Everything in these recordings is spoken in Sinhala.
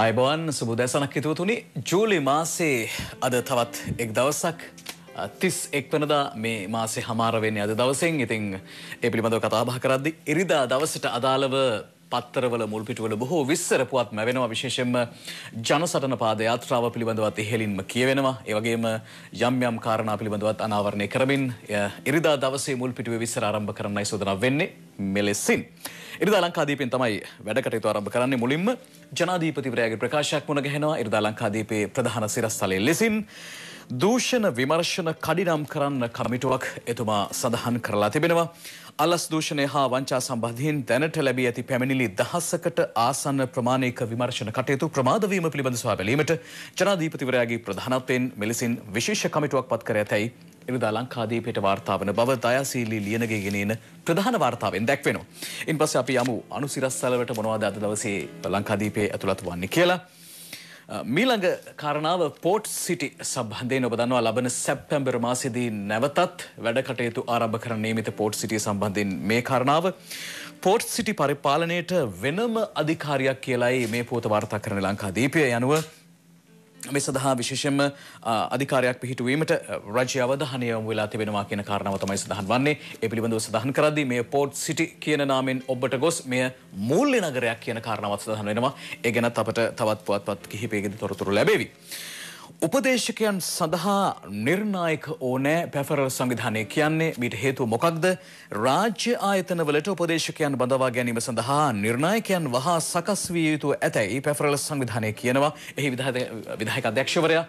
අයිබවන් සුබු දැසනක් හිතුවතුනි ජූලි මාසේ අද තවත් එක් දවසක් තිස් එක්වනදා මේ මාසේ හමාරවෙන්නේ අද දවසෙන් ඉතිං ඒ පිළිබඳව කතාබහ කරද්දි ඉරිදා දවසට අදාළව පත්තරවල මුල්පිටුවල බොහෝ විස්සර පුවත් මැවෙනවා විශේෂයෙන්ම ජනසටන පාද යාත්‍රාව පිළිබඳවත් ඉහලින්ම කියවෙනවා. ඒ වගේම යම් යම් කාරණා පිළිබඳවත් අනාවරණය කරමින් ඉරිදා දවසේ මුල්පිටුවේ විස්සර ආරම්භ කරන්නයි සූදානම් වෙන්නේ මෙලෙසින්. ඉරිදා ලංකාදීපෙන් තමයි වැඩකටයුතු ආරම්භ කරන්නේ මුලින්ම ජනාධිපතිවරයාගේ ප්‍රකාශයක් මුණ ගැහෙනවා. ඉරිදා ලංකාදීපේ ප්‍රධාන සිරස්තලයේ ලෙසින් දූෂණ විමර්ශන කඩිනම් කරන්න කමිටුවක් එතුමා සඳහන් කරලා තිබෙනවා. අලස් දූෂණය හා වංචා සම්බන්ධයෙන් දැනට ලැබී ඇති පැමිණිලි දහසකට ආසන්න ප්‍රමාණයක විමර්ශන කටයුතු ප්‍රමාදවීම පිළිබඳ සොයා බැලීමට ජනාධීපතිවරයාගේ ප්‍රධානත්වයෙන් මෙලෙසින් විශේෂ කමිටුවක් පත් කර ඇතැයි එනිදා ලංකාදීපයට වාර්තාාවන බව දයාශීලී ලියනගේ ගෙනෙන ප්‍රධාන වාර්තාවෙන් දැක්වෙනවා. ඉන් පස්ස අපි යමු අනුසිරස්සලවට මොනවාද අද දවසේ ලංකාදීපය ඇතුළත් වන්නේ කියලා. මීළඟ කරණාව පෝට් සිටි සම්බන්ධයෙන් ඔබ දන්නවා ලබන සැප්තැම්බර් මාසෙදී නැවතත් වැඩකටයුතු ආරම්භ කරන නියමිත පෝට් සිටිය සම්බන්ධයෙන් මේ කරණාව පෝට් සිටි පරිපාලනයට වෙනම අධිකාරියක් කියලායි මේ පෝත වාර්තා කරන ලංකාදීපය යනුව මේ සඳහා විශේෂයෙන්ම අධිකාරයක් පිහිටුවීමට රජ්‍ය අවධානය යොමු වෙලා තිබෙනවා කියන කාරණාව තමයි සඳහන් වන්නේ. ඒ පිළිබඳව සඳහන් කරද්දී මේ පෝට් සිටි කියන නාමෙන් ඔබට ගොස් මෙය මූල්‍ය නගරයක් කියන කාරණාවත් සඳහන් වෙනවා. ඒ ගැනත් අපට තවත් පුවත්පත් කිහිපයකදී තොරතුරු ලැබෙවි. උපදේශකයන් සඳහා නිර්ණායක ඕනෑ පැෆරල් සංවිධානය කියන්නේ මීට හේතුව මොකක්ද රාජ්‍ය ආයතනවලට උපදේශකයන් බඳවා ගැනීම සඳහා නිර්ණායකයන් වහා සකස් විය යුතු ඇතැයි පැෆරල් සංවිධානය කියනවා එහි විධායක අධ්‍යක්ෂවරයා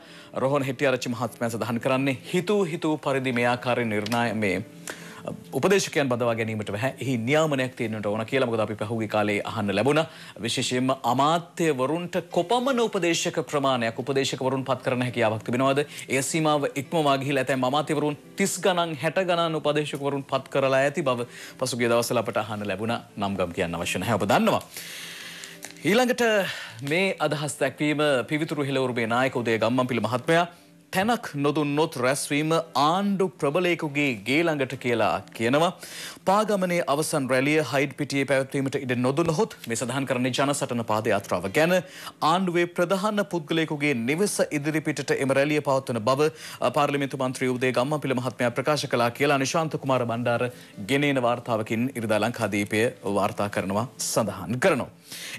රොහොන් හෙටිආරච්චි මහත්මයා සඳහන් කරන්නේ හිතූ හිතූ පරිදි මේ ආකාරයෙන් නිර්ණාය මේ උපදේශකයන් බඳවා ගැනීමට බැහැ. එහි නියාමනයක් තියෙන්නට ඕන කියලා මොකද අපි පහුගිය කාලේ අහන්න ලැබුණා. විශේෂයෙන්ම අමාත්‍යවරුන්ට කොපමණ උපදේශක ප්‍රමාණයක් උපදේශකවරුන් පත් කරන හැකියාවක් තිබෙනවද? ඒ සීමාව ඉක්මවා ගිහිලා ඇතැම් අමාත්‍යවරුන් 30 ගණන් 60 ගණන් උපදේශකවරුන් පත් කරලා ඇති බව පසුගිය දවස්වල අපට අහන්න ලැබුණා. නම් ගම් කියන්න අවශ්‍ය නැහැ ඔබ දන්නවා. ඊළඟට මේ අදහස් දැක්වීම පිවිතුරු හෙළවරුමේ නායක උදේ ගම්මන්පිල මහත්මයා තැනක් නොදුන්නොත් රැස්වීම ආණ්ඩු ප්‍රබලයකුගේ ගේ ළඟට කියලා කියනවා. පාගමනේ අවසන් රැලිය හයිඩ් පිටියේ පැවැත්වීමට ඉඩ නොදුනහොත් මේ සඳහන් කරන්නේ ජනසටන පාදයාත්‍රාව ගැන ආණ්ඩුවේ ප්‍රධාන පුද්ගලයෙකුගේ නිවස ඉදිරිපිටට එම රැලිය පවත්වන බව පාර්ලිමේන්තු මන්ත්‍රී උදේ ගම්මපිල මහත්මයා ප්‍රකාශ කළා කියලා නිශාන්ත කුමාර බණ්ඩාර ගෙනෙන වාර්තාවකින් ඉරිදා ලංකාදීපය වාර්තා කරනවා සඳහන් කරනවා.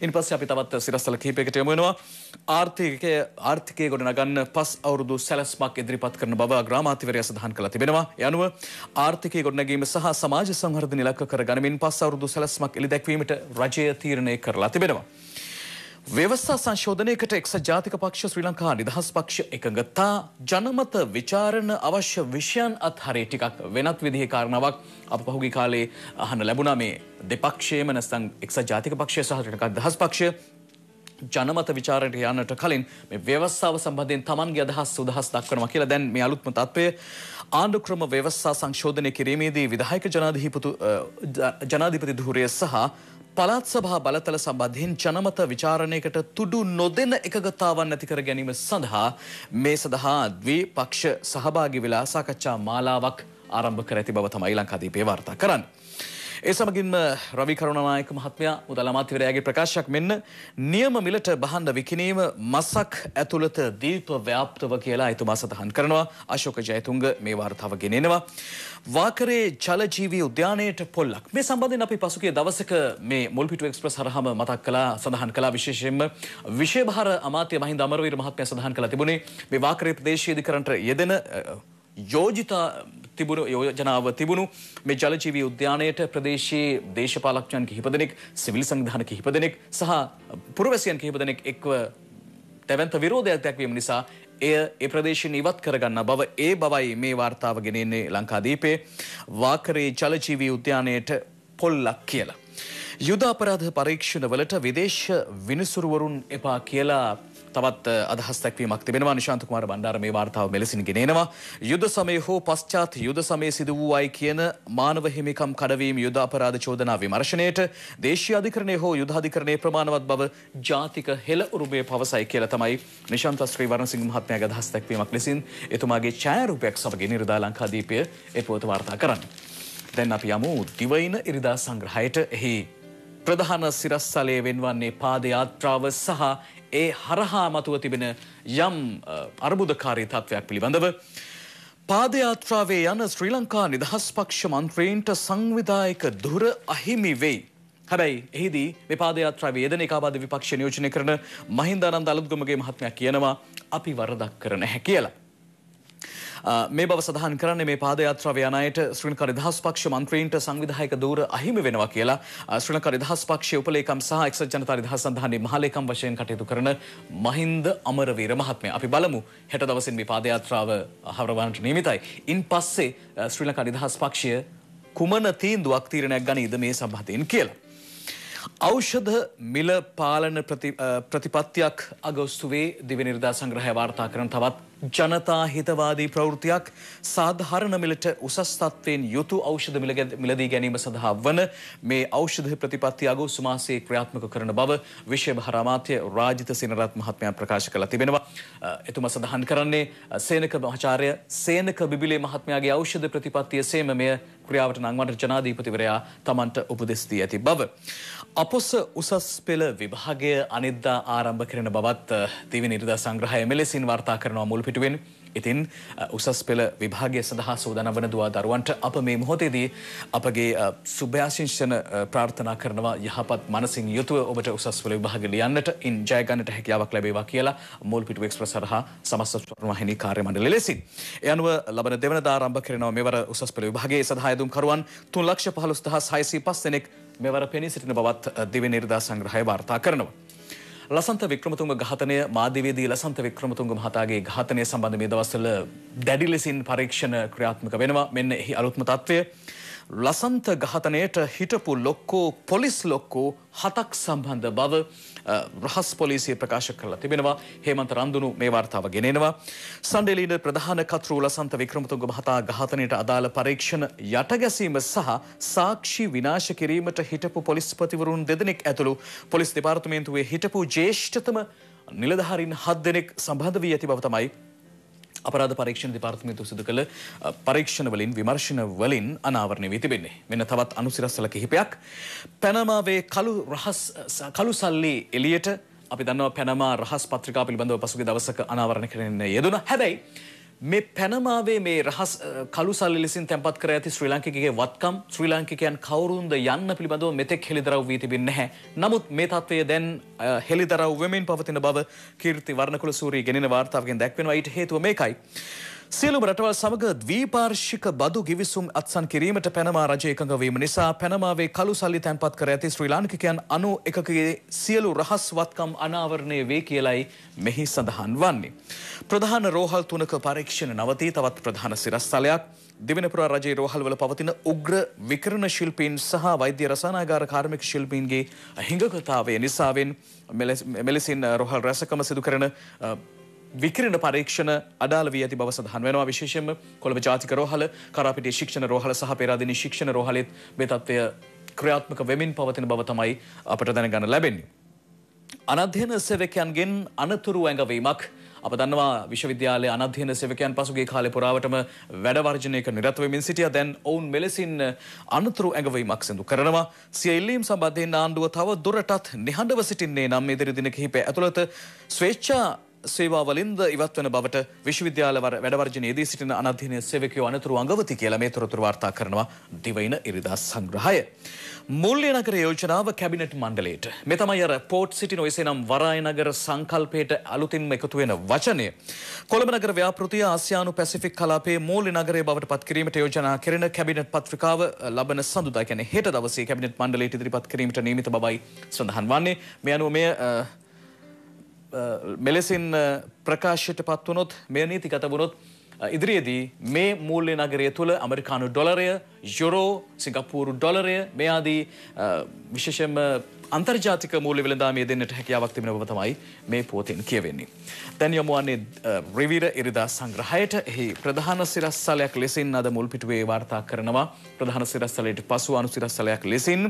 ඉන් පස්සේ අපි තවත් සිරස්තල කිහිපයකට යමු වෙනවා. ආර්ථිකය ආර්ථිකය ගොඩනගන්න පස් අවුරුදු සැලැස් සැලැස්මක් ඉදිරිපත් කරන බව ග්‍රාමාතිවරයා සඳහන් කළ තිබෙනවා. ඒ අනුව ආර්ථිකය ගොඩනැගීම සහ සමාජ සංවර්ධන ඉලක්ක කර ගනිමින් පස් අවුරුදු සැලැස්මක් එළිදැක්වීමට රජය තීරණය කරලා තිබෙනවා. ව්‍යවස්ථා සංශෝධනයකට එක්ස ජාතික පක්ෂ ශ්‍රී ලංකා නිදහස් පක්ෂ එකඟතා ජනමත විචාරණ අවශ්‍ය විෂයන් අත්හරේ ටිකක් වෙනත් විදිහේ කාරණාවක් අප පහුගිය කාලේ අහන්න ලැබුණා මේ දෙපක්ෂයේම නැත්නම් එක්ස ජාතික පක්ෂය සහ ශ්‍රී ලංකා නිදහස් පක්ෂය ජනමත විචාරයට යන්නට කලින් මේ ව්‍යවස්ථාව සම්බන්ධයෙන් තමන්ගේ අදහස් සුදහස් දක්වනවා කියලා දැන් මේ අලුත්ම තත්ත්වය ආණ්ඩුක්‍රම ව්‍යවස්ථා සංශෝධනය කිරීමේදී විධායක ජනාධිපතු ජනාධිපති ධූරය සහ පළාත් සභා බලතල සම්බන්ධයෙන් ජනමත විචාරණයකට තුඩු නොදෙන එකගතාවන් නැති කර ගැනීම සඳහා මේ සඳහා ද්විපක්ෂ සහභාගී වෙලා සාකච්ඡා මාලාවක් ආරම්භ කර ඇති බව තමයි ලංකාදීපේ වාර්තා කරන්නේ. ඒ සමගින්ම රවි කරුණනායක මහත්මයා මුදල් අමාත්‍යවරයාගේ ප්‍රකාශයක් මෙන්න නියම මිලට බහන්න විකිණීම මසක් ඇතුළත දීප ව්‍යාප්තව කියලා එතුමා සඳහන් කරනවා. අශෝක ජයතුංග මේ වාර්තාව ගෙනෙනවා. වාකරේ ජලජීවී උද්‍යානයට පොල්ලක්. මේ සම්බන්ධයෙන් අපි පසුගිය දවසක මේ මුල්පිටු එක්ස්ප්‍රස් හරහාම මතක් කළා සඳහන් කළා විශේෂයෙන්ම විශේභාර අමාත්‍ය මහින්ද අමරවීර මහත්මයා සඳහන් කළා තිබුණේ මේ වාකරේ ප්‍රදේශීය අධිකරණයට යෙදෙන යෝජිතා තිබුණු යෝජනාව තිබුණු මේ ජලජීවී උද්‍යානයට ප්‍රදේශයේ දේශපාලඥයන් කිහිප දෙනෙක් සිවිල් සංවිධාන කිහිප දෙනෙක් සහ පුරවැසියන් කිහිප දෙනෙක් එක්ව දැවන්ත විරෝධයක් දැක්වීම නිසා එය ඒ ප්‍රදේශයෙන් ඉවත් කරගන්න බව ඒ බවයි මේ වාර්තාව ගෙනෙන්නේ ලංකාදීපේ වාකරේ ජලජීවී උද්‍යානයට පොල්ලක් කියලා. යුද අපරාධ පරීක්ෂණවලට විදේශ විනිසුරුවරුන් එපා කියලා තවත් අදහස් දැක්වීමක් තිබෙනවා නිශාන්ත කුමාර බණ්ඩාර මේ වාර්තාව මෙලෙසින් ගෙනෙනවා. යුද සමය හෝ පශ්චාත් යුද සමය සිදු වූවයි කියන මානව හිමිකම් කඩවීම යුද අපරාධ චෝදනා විමර්ශනයට දේශීය අධිකරණය හෝ යුද අධිකරණයේ ප්‍රමාණවත් බව ජාතික හෙළ උරුමය පවසයි කියලා තමයි නිශාන්ත ශ්‍රී වරණසිංහ මහත්මයාගේ අදහස් දැක්වීමක් ලෙසින් එතුමාගේ ඡායාරූපයක් සමග නිර්දා ලංකාදීපය ඒ පුවත වාර්තා කරන්න. දැන් අපි යමු දිවයින ඉරිදා සංග්‍රහයට එහි ප්‍රධාන සිරස්සලය වෙන්වන්නේ පාදයාත්‍රාව සහ ඒ හරහා මතුව තිබෙන යම් අර්බුදකාරී තත්ත්වයක් පිළිබඳව. පාදයාත්‍රාවේ යන ශ්‍රී ලංකා නිදහස් පක්ෂ මන්ත්‍රීන්ට සංවිධායක දුර අහිමි වෙයි. හැබැයි එහිදී මේ පාදයාත්‍රාව යෙදන එකාබාධ විපක්ෂ නියෝජනය කරන මහින්දානන්ද අලුත්ගමගේ මහත්මයා කියනවා අපි වරදක් කර නැහැ කියලා. මේ බව සඳහන් කරන්නේ මේ පාදයාත්‍රාව යන අයට ශ්‍රී ලංකා නිදහස් පක්ෂ මන්ත්‍රීන්ට සංවිධායක ධූර අහිමි වෙනවා කියලා ශ්‍රී ලංකා නිදහස් පක්ෂයේ උපලේකම් සහ එක්සත් ජනතා නිදහස් සන්ධානයේ මහලේකම් වශයෙන් කටයුතු කරන මහින්ද අමරවීර මහත්මයා. අපි බලමු හෙට දවසින් මේ පාදයාත්‍රාව හවරවන්නට නියමිතයි. ඉන් පස්සේ ශ්‍රී ලංකා නිදහස් පක්ෂය කුමන තීන්දුවක් තීරණයක් ගනීද මේ සභාවෙන් කියලා. ඖෂධ මිල පාලන ප්‍රතිපත්තියක් අගෝස්තුවේ දිවනිර්දා සංග්‍රහය වාර්තා කරන තවත් ජනතා හිතවාදී ප්‍රවෘතියක් සාධාරණ මිලට උසස් තත්ත්වයෙන් යුතු ඖෂධ මිලදී ගැනීම සඳහා වන මේ ඖෂධ ප්‍රතිපත්ති අගෝස්තු මාසයේ ක්‍රියාත්මක කරන බව විශේෂ අමාත්‍ය රාජිත සේනරත් මහත්මයා ප්‍රකාශ කළා තිබෙනවා. එතුමා සඳහන් කරන්නේ සේනක මහාචාර්ය සේනක බිබිලේ මහත්මයාගේ ඖෂධ ප්‍රතිපත්තිය සේම මෙය ක්‍රියාවට නංවන්නට ජනාධීපතිවරයා තමන්ට උපදෙස් දී ඇති බව. අපොස උසස් පෙළ විභාගය අනිද්දා ආරම්භ කරන බවත් දිවි නිර්දා සංග්‍රහය මෙලෙසින් වාර්තා කරනවා මුල් ආණ්ඩුව පිටුවෙන් ඉතින් උසස් පෙළ විභාගය සඳහා සූදානම් වන දුවා දරුවන්ට අප මේ මොහොතේදී අපගේ සුභාශිංසන ප්‍රාර්ථනා කරනවා යහපත් මනසින් යුතුව ඔබට උසස් පෙළ විභාග ලියන්නට ඉන් ජය ගන්නට හැකියාවක් ලැබේවා කියලා මෝල් පිටු එක්ස්ප්‍රස් සරහා සමස්ත ස්වර්ණවාහිනී කාර්ය මණ්ඩලය ලෙසින් ඒ අනුව ලබන දෙවනදා ආරම්භ කරනවා මෙවර උසස් පෙළ විභාගයේ සඳහා යෙදුම් කරුවන් 315605 දෙනෙක් මෙවර පෙනී සිටින බවත් දිවි නිර්දා සංග්‍රහය වාර්තා කරනවා ලසන්ත වික්‍රමතුංග ඝාතනය මාධ්‍යවේදී ලසන්ත වික්‍රමතුංග මහතාගේ ඝාතනය සම්බන්ධ මේ දවස්වල දැඩි ලෙසින් පරීක්ෂණ ක්‍රියාත්මක වෙනවා. මෙන්න එහි අලුත්ම තත්ත්වය. ලසන්ත ඝාතනයට හිටපු ලොක්කෝ පොලිස් ලොක්කෝ හතක් සම්බන්ධ බව රහස් පොලිසිය ප්‍රකාශ කරලා තිබෙනවා හේමන්ත රන්දුනු මේ වාර්තාව ගෙනෙනවා සන්ඩේ ලීඩර් ප්‍රධාන කතුරු ලසන්ත වික්‍රමතුංග මහතා ඝාතනයට අදාළ පරීක්ෂණ යටගැසීම සහ සාක්ෂි විනාශ කිරීමට හිටපු පොලිස්පතිවරුන් දෙදෙනෙක් ඇතුළු පොලිස් දෙපාර්තමේන්තුවේ හිටපු ජ්‍යෙෂ්ඨතම නිලධාරීන් හත් දෙනෙක් සම්බන්ධ වී ඇති බව තමයි අපරාධ පරීක්ෂණ දෙපාර්තමේන්තුව සිදු කළ පරීක්ෂණ වලින් විමර්ශන වලින් අනාවරණය වී තිබෙන්නේ. මෙන්න තවත් අනුසිරස්සල කිහිපයක්. පැනමාවේ කළු රහස් කළු සල්ලි එළියට අපි දන්නවා පැනමා රහස් පත්‍රිකා පිළිබඳව පසුගිය දවසක අනාවරණය කරන්න යෙදුණා. හැබැයි මේ පැනමාවේ මේ රහස් කළු සල්ලි ලෙසින් තැන්පත් කර ඇති ශ්‍රී ලාංකිකගේ වත්කම් ශ්‍රී ලාංකිකයන් කවුරුන්ද යන්න පිළිබඳව මෙතෙක් හෙළිදරව් වී තිබෙන්නේ නැහැ. නමුත් මේ තත්ත්වය දැන් හෙළිදරව් වෙමින් පවතින බව කීර්ති වර්ණකුලසූරි ගෙනෙන වාර්තාවකින් දැක්වෙනවා. ඊට හේතුව මේකයි. සියලුම රටවල් සමග ද්වීපාර්ශික බදු ගිවිසුම් අත්සන් කිරීමට පැනමා රජය එකඟ වීම නිසා පැනමාවේ කළු සල්ලි තැන්පත් කර ඇති ශ්‍රී ලාංකිකයන් අනු එකකගේ සියලු රහස්වත්කම් අනාවරණය වේ කියලයි මෙහි සඳහන් වන්නේ. ප්‍රධාන රෝහල් තුනක පරීක්ෂණ නවතී තවත් ප්‍රධාන සිරස්තලයක් දෙවෙනපුර රජයේ රෝහල්වල පවතින උග්‍ර විකරණ ශිල්පීන් සහ වෛද්‍ය රසානාගාර කාර්මික ශිල්පීන්ගේ හිඟකතාවය නිසාවෙන් මෙලෙසින් රෝහල් රැසකම සිදු කරන විකිරණ පරීක්ෂණ අඩාල වී ඇති බව සඳහන් වෙනවා විශේෂයෙන්ම කොළඹ ජාතික රෝහල කරාපිටිය ශික්ෂණ රෝහල සහ පේරාදෙණිය ශික්ෂණ රෝහලෙත් මේ තත්ත්වය ක්‍රියාත්මක වෙමින් පවතින බව තමයි අපට දැනගන්න ලැබෙන්නේ. අනධ්‍යන සේවකයන්ගෙන් අනතුරු ඇඟවීමක් අප දන්නවා විශ්වවිද්‍යාලය අනධ්‍යන සේවකයන් පසුගේ කාලය පුරාවටම වැඩවර්ජනයක නිරත වෙමින් සිටියා දැන් ඔවුන් මෙලෙසින් අනතුරු ඇඟවීමක් සිදු කරනවා සිය ඉල්ලීම් සම්බන්ධයෙන් ආණ්ඩුව තව දුරටත් නිහඬව සිටින්නේ නම් ඉදිරි දින කිහිපය ඇතුළත ස්වේච්ඡා සේවාවලින්ද ඉවත්වන බවට විශ්වවිද්‍යාල වැඩවර්ජනයේදී සිටින අනධ්‍යයන සේවකයෝ අනතුරු අඟවති කියලා මේ තොරතුරු වාර්තා කරනවා දිවයින ඉරිදා සංග්‍රහය. මුල්්‍ය නගර යෝජනාව කැබිනට් මණ්ඩලයට මෙ තමයි අර පෝට් සිටි නොයිසේනම් වරාය නගර සංකල්පයට අලුතින් එකතු වෙන වචනය. කොළඹ නගර ව්‍යාපෘතිය ආසියානු පැසිෆික් කලාපේ මූල්‍ය නගරේ බවට පත්කිරීමට යෝජනා කරන කැබිනට් පත්‍රිකාව ලබන සඳුදා කැන හෙට දවසේ කැබිනට් මණ්ඩලයට ඉදිරිපත් කිරීමට නීමිත බවයි සඳහන් වන්නේ මේ අනුව මේ මෙලෙසින් ප්‍රකාශයට පත්වනොත් මේ නීතිගත වුණොත් ඉදිරියේදී මේ මූල්‍ය නගරය තුළ ඇමරිකානු ඩොලරය යුරෝ සිංගප්පූරු ඩොලරය මේ ආදී විශේෂම අන්තර්ජාතික මූල්‍ය වෙළඳාමේ දෙන්නට හැකියාවක් තිබෙන බව තමයි මේ පුවතින් කියවෙන්නේ. දැන් යොමු වන්නේ රිවිර ඉරිදා සංග්‍රහයට එහි ප්‍රධාන සිරස්සලයක් ලෙසින් අද මුල් පිටුවේ වාර්තා කරනවා. ප්‍රධාන සිරස්සලයට පසු අනුසිරස්සලයක් ලෙසින්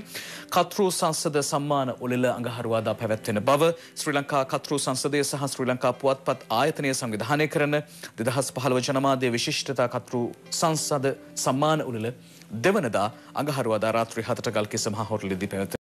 කතෘ සංසද සම්මාන උළෙල අඟහරුවාදා පැවැත්වෙන බව ශ්‍රී ලංකා කතෘ සංසදය සහ ශ්‍රී ලංකා පුවත්පත් ආයතනය සංවිධානය කරන 2015 ජනමාධ්‍ය විශිෂ්ටතා කතෘ සංසද සම්මාන උළෙල දෙවනදා අඟහරුවාදා රාත්‍රී හතට ගල්කිස්ස මහ හෝටලෙදී පැවැත්වෙන